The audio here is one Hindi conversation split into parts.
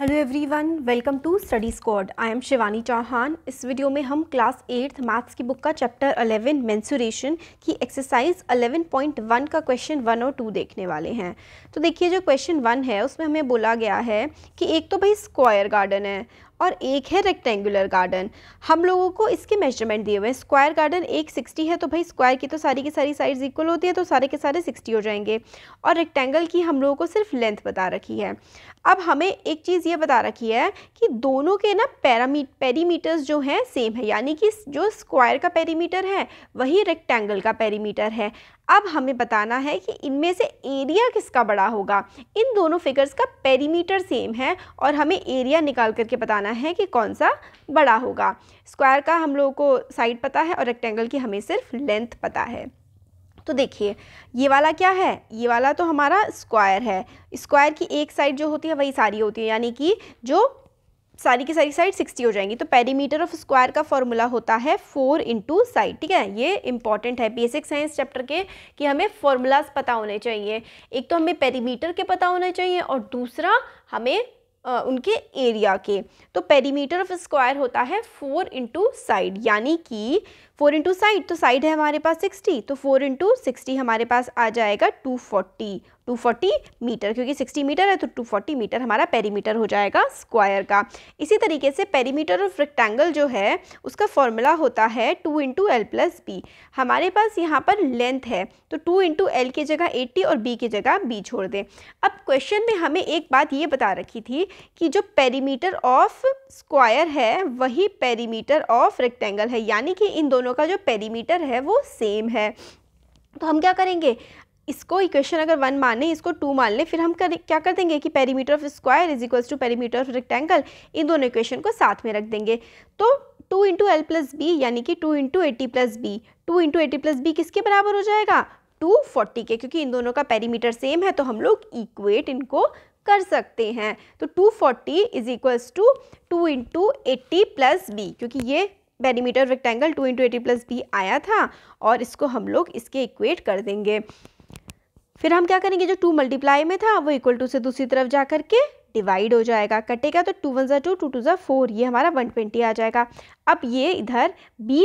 hello everyone welcome to study squad I am Shivani Chauhan इस वीडियो में हम क्लास एट्थ मैथ्स की बुक का चैप्टर 11 मेंसुरेशन की एक्सरसाइज 11.1 का क्वेश्चन वन और टू देखने वाले हैं तो देखिए जो क्वेश्चन वन है उसमें हमें बोला गया है कि एक तो भाई स्क्वायर गार्डन है और एक है रेक्टेंगुलर गार्डन हम लोगों को इसके मेजरमेंट दिए हुए हैं स्क्वायर गार्डन एक सिक्सटी है तो भाई स्क्वायर की तो सारी की सारी साइड्स इक्वल होती है तो सारे के सारे सिक्सटी हो जाएंगे और रेक्टेंगल की हम लोगों को सिर्फ लेंथ बता रखी है अब हमें एक चीज़ ये बता रखी है कि दोनों के ना पैरामी पेरीमीटर्स जो हैं सेम है यानी कि जो स्क्वायर का पेरीमीटर है वही रेक्टेंगल का पेरीमीटर है अब हमें बताना है कि इनमें से एरिया किसका बड़ा होगा इन दोनों फिगर्स का पेरीमीटर सेम है और हमें एरिया निकाल करके बताना है कि कौन सा बड़ा होगा स्क्वायर का हम लोगों को साइड पता है और रेक्टेंगल की हमें सिर्फ लेंथ पता है तो देखिए ये वाला क्या है ये वाला तो हमारा स्क्वायर है स्क्वायर की एक साइड जो होती है वही सारी होती है यानी कि जो सारी की सारी साइड 60 हो जाएंगी तो पेरीमीटर ऑफ स्क्वायर का फॉर्मूला होता है फोर इंटू साइड ठीक है ये इंपॉर्टेंट है बेसिक साइंस चैप्टर के कि हमें फॉर्मूलाज पता होने चाहिए एक तो हमें पेरीमीटर के पता होने चाहिए और दूसरा हमें आ, उनके एरिया के तो पेरीमीटर ऑफ स्क्वायर होता है फोर इंटू साइड यानी कि फोर इंटू साइड तो साइड है हमारे पास सिक्सटी तो फोर इंटू सिक्सटी हमारे पास आ जाएगा टू फोर्टी 240 मीटर क्योंकि 60 मीटर है तो 240 मीटर हमारा पेरीमीटर हो जाएगा स्क्वायर का इसी तरीके से पेरीमीटर ऑफ रेक्टेंगल जो है उसका फॉर्मूला होता है two into L plus B हमारे पास यहाँ पर लेंथ है तो टू इंटू एल की जगह 80 और बी की जगह बी छोड़ दें अब क्वेश्चन में हमें एक बात ये बता रखी थी कि जो पेरीमीटर ऑफ स्क्वायर है वही पेरीमीटर ऑफ रेक्टेंगल है यानी कि इन दोनों का जो पेरीमीटर है वो सेम है तो हम क्या करेंगे इसको इक्वेशन अगर वन माने इसको टू मान लें फिर हम कर क्या कर देंगे कि perimeter of square is equals to perimeter of rectangle इन दोनों इक्वेशन को साथ में रख देंगे तो two into L plus B यानी कि two into eighty plus B two into eighty plus B किसके बराबर हो जाएगा टू फोर्टी के क्योंकि इन दोनों का पेरीमीटर सेम है तो हम लोग इक्वेट इनको कर सकते हैं तो two forty is equals to two into eighty plus B क्योंकि ये perimeter rectangle two into eighty plus B आया था और इसको हम लोग इसके इक्वेट कर देंगे फिर हम क्या करेंगे जो टू मल्टीप्लाई में था वो इक्वल टू से दूसरी तरफ जा करके डिवाइड हो जाएगा कटेगा तो टू वन ज़ा टू टू टू ज़ा फोर ये हमारा वन ट्वेंटी आ जाएगा अब ये इधर बी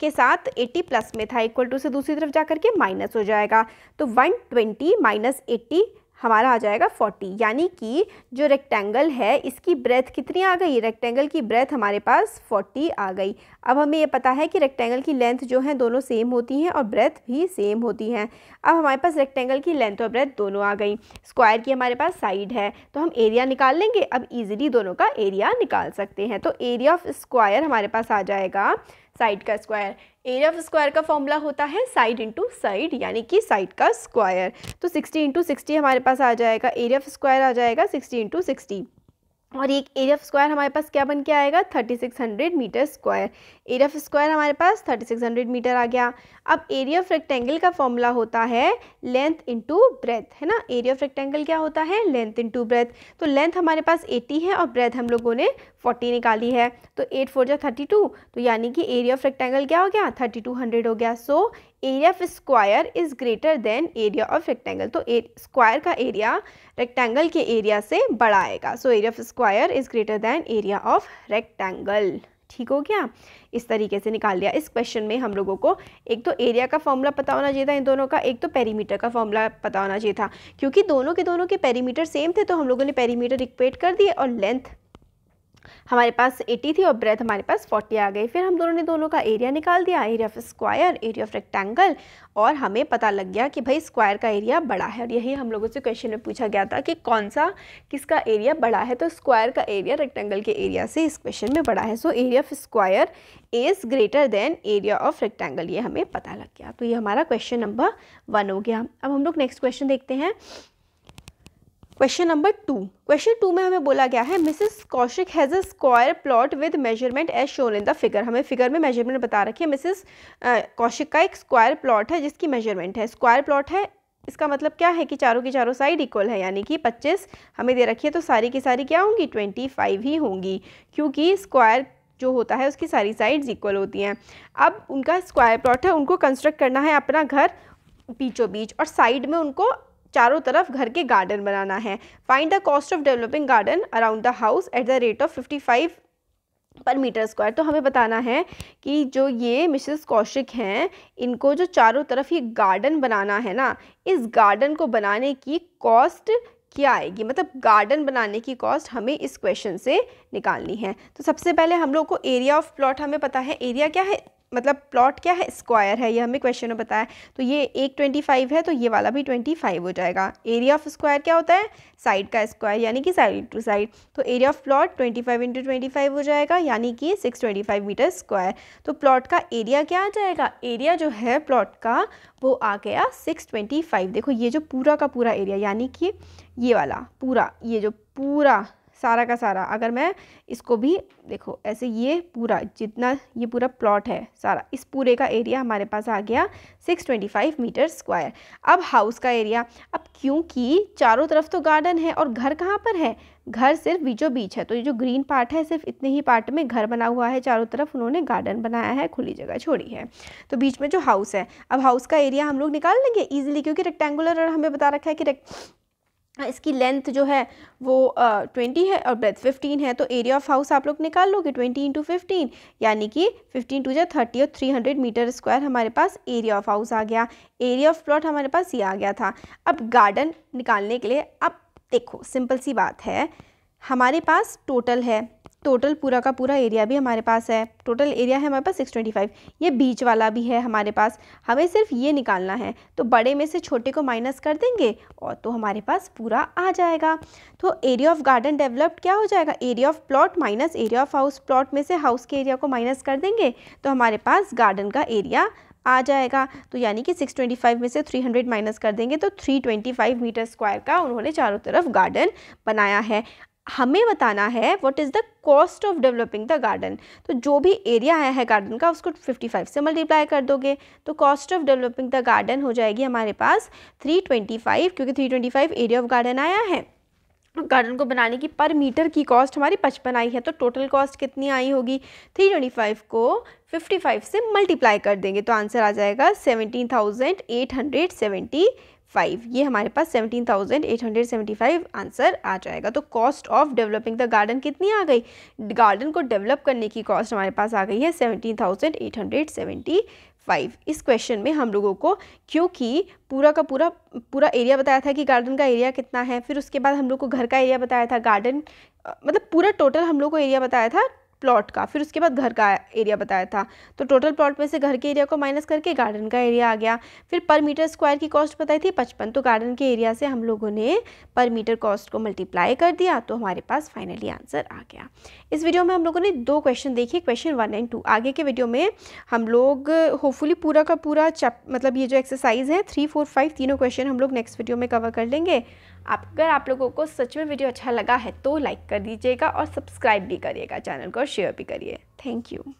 के साथ एट्टी प्लस में था इक्वल टू से दूसरी तरफ जा करके माइनस हो जाएगा तो वन ट्वेंटी माइनस एट्टी हमारा आ जाएगा 40 यानी कि जो रेक्टेंगल है इसकी ब्रेथ कितनी आ गई रेक्टेंगल की ब्रेथ हमारे पास 40 आ गई अब हमें यह पता है कि रेक्टेंगल की लेंथ जो है दोनों सेम होती हैं और ब्रेथ भी सेम होती हैं अब हमारे पास रेक्टेंगल की लेंथ और ब्रेथ दोनों आ गई स्क्वायर की हमारे पास साइड है तो हम एरिया निकाल लेंगे अब ईजिली दोनों का एरिया निकाल सकते हैं तो एरिया ऑफ स्क्वायर हमारे पास आ जाएगा साइड का स्क्वायर एरिया ऑफ स्क्वायर का फॉर्मूला होता है साइड इंटू साइड यानी कि साइड का स्क्वायर तो सिक्सटी इंटू सिक्सटी हमारे पास आ जाएगा एरिया ऑफ स्क्वायर आ जाएगा सिक्सटी इंटू सिक्सटी और एक एरिया ऑफ स्क्वायर हमारे पास क्या बन के आएगा thirty six hundred metre square area of square हमारे पास थर्टी सिक्स हंड्रेड मीटर आ गया अब एरिया ऑफ रेक्टेंगल का फॉर्मूला होता है लेंथ इंटू ब्रेथ है ना एरिया ऑफ रेक्टेंगल क्या होता है लेंथ इंटू ब्रेथ तो लेंथ हमारे पास एटी है और ब्रेथ हम लोगों ने फोर्टी निकाली है तो एट फोर जा थर्टी टू तो यानी कि एरिया ऑफ रेक्टेंगल क्या हो गया थर्टी टू हंड्रेड हो गया so area of square is greater than area of rectangle तो स्क्वायर का एरिया रेक्टेंगल के एरिया से बड़ा आएगा so area of square is greater than area of rectangle ठीक हो गया इस तरीके से निकाल लिया इस क्वेश्चन में हम लोगों को एक तो एरिया का फॉर्मूला पता होना चाहिए था इन दोनों का एक तो पेरीमीटर का फॉर्मूला पता होना चाहिए था क्योंकि दोनों के दोनों के पेरीमीटर सेम थे तो हम लोगों ने पेरीमीटर इक्वेट कर दिए और लेंथ हमारे पास 80 थी और ब्रेथ हमारे पास 40 आ गई फिर हम दोनों ने दोनों का एरिया निकाल दिया area of square area of rectangle और हमें पता लग गया कि भाई स्क्वायर का एरिया बड़ा है और यही हम लोगों से क्वेश्चन में पूछा गया था कि कौन सा किसका एरिया बड़ा है तो स्क्वायर का एरिया रेक्टेंगल के एरिया से इस क्वेश्चन में बड़ा है so area of square is greater than area of rectangle ये हमें पता लग गया तो ये हमारा क्वेश्चन नंबर वन हो गया अब हम लोग नेक्स्ट क्वेश्चन देखते हैं question number two question two में हमें बोला गया है Mrs Kaushik has a square plot with measurement as shown in the figure हमें फिगर में मेजरमेंट बता रखी है मिसेस कौशिक का एक स्क्वायर प्लॉट है जिसकी मेजरमेंट है स्क्वायर प्लॉट है इसका मतलब क्या है कि चारों की चारों साइड इक्वल है यानी कि 25 हमें दे रखी है तो सारी की सारी क्या होंगी 25 ही होंगी क्योंकि स्क्वायर जो होता है उसकी सारी साइड्स इक्वल होती हैं अब उनका स्क्वायर प्लॉट है उनको कंस्ट्रक्ट करना है अपना घर बीचों बीच और साइड में उनको चारों तरफ घर के गार्डन बनाना है find the cost of developing garden around the house at the rate of fifty five per metre square तो हमें बताना है कि जो ये मिसेस कौशिक हैं इनको जो चारों तरफ ये गार्डन बनाना है ना इस गार्डन को बनाने की कॉस्ट क्या आएगी मतलब गार्डन बनाने की कॉस्ट हमें इस क्वेश्चन से निकालनी है तो सबसे पहले हम लोग को एरिया ऑफ प्लॉट हमें पता है एरिया क्या है मतलब प्लॉट क्या है स्क्वायर है ये हमें क्वेश्चन में बताया तो ये एक ट्वेंटी फाइव है तो ये वाला भी ट्वेंटी फाइव हो जाएगा एरिया ऑफ स्क्वायर क्या होता है साइड का स्क्वायर यानी कि साइड टू साइड तो area of plot twenty five into twenty five हो जाएगा यानी कि six twenty five metre square तो प्लॉट का एरिया क्या आ जाएगा एरिया जो है प्लॉट का वो आ गया सिक्स ट्वेंटी फाइव देखो ये जो पूरा का पूरा एरिया यानी कि ये वाला पूरा ये जो पूरा सारा का सारा अगर मैं इसको भी देखो ऐसे ये पूरा जितना ये पूरा प्लॉट है सारा इस पूरे का एरिया हमारे पास आ गया 625 मीटर स्क्वायर अब हाउस का एरिया अब क्योंकि चारों तरफ तो गार्डन है और घर कहाँ पर है घर सिर्फ बीचों बीच है तो ये जो ग्रीन पार्ट है सिर्फ इतने ही पार्ट में घर बना हुआ है चारों तरफ उन्होंने गार्डन बनाया है खुली जगह छोड़ी है तो बीच में जो हाउस है अब हाउस का एरिया हम लोग निकाल लेंगे ईजिली क्योंकि रेक्टेंगुलर हमें बता रखा है कि हाँ, इसकी लेंथ जो है वो ट्वेंटी uh, है और ब्रेथ फिफ्टीन है तो एरिया ऑफ हाउस आप लोग निकाल लोगे ट्वेंटी इंटू फिफ्टीन यानी कि फिफ्टीन टू जै थर्टी और थ्री हंड्रेड मीटर स्क्वायर हमारे पास एरिया ऑफ हाउस आ गया एरिया ऑफ प्लॉट हमारे पास ये आ गया था अब गार्डन निकालने के लिए अब देखो सिंपल सी बात है हमारे पास टोटल है टोटल पूरा का पूरा एरिया भी हमारे पास है टोटल एरिया है हमारे पास 625 ये बीच वाला भी है हमारे पास हमें सिर्फ ये निकालना है तो बड़े में से छोटे को माइनस कर देंगे और तो हमारे पास पूरा आ जाएगा तो एरिया ऑफ गार्डन डेवलप्ड क्या हो जाएगा area of plot minus area of house plot में से हाउस के एरिया को माइनस कर देंगे तो हमारे पास गार्डन का एरिया आ जाएगा तो यानी कि 625 में से 300 माइनस कर देंगे तो 325 मीटर स्क्वायर का उन्होंने चारों तरफ गार्डन बनाया है हमें बताना है what is the cost of developing the garden तो जो भी एरिया आया है गार्डन का उसको 55 से मल्टीप्लाई कर दोगे तो cost of developing the garden हो जाएगी हमारे पास 325 क्योंकि 325 एरिया ऑफ गार्डन आया है गार्डन को बनाने की पर मीटर की कॉस्ट हमारी पचपन आई है तो टोटल कॉस्ट कितनी आई होगी 325 को 55 से मल्टीप्लाई कर देंगे तो आंसर आ जाएगा सेवेंटी फाइव ये हमारे पास seventeen thousand eight hundred seventy five answer आ जाएगा तो cost of developing the garden कितनी आ गई गार्डन को डेवलप करने की कॉस्ट हमारे पास आ गई है seventeen thousand eight hundred seventy five इस क्वेश्चन में हम लोगों को क्योंकि पूरा का पूरा पूरा एरिया बताया था कि गार्डन का एरिया कितना है फिर उसके बाद हम लोग को घर का एरिया बताया था गार्डन मतलब पूरा टोटल हम लोग को एरिया बताया था प्लॉट का फिर उसके बाद घर का एरिया बताया था तो टोटल प्लॉट में से घर के एरिया को माइनस करके गार्डन का एरिया आ गया फिर पर मीटर स्क्वायर की कॉस्ट बताई थी पचपन तो गार्डन के एरिया से हम लोगों ने पर मीटर कॉस्ट को मल्टीप्लाई कर दिया तो हमारे पास फाइनली आंसर आ गया इस वीडियो में हम लोगों ने दो क्वेश्चन देखे क्वेश्चन वन एंड टू आगे के वीडियो में हम लोग होपफुली पूरा का पूरा चैप मतलब ये जो एक्सरसाइज है थ्री फोर फाइव तीनों क्वेश्चन हम लोग नेक्स्ट वीडियो में कवर कर लेंगे आप अगर आप लोगों को सच में वीडियो अच्छा लगा है तो लाइक कर दीजिएगा और सब्सक्राइब भी करिएगा चैनल को और शेयर भी करिए थैंक यू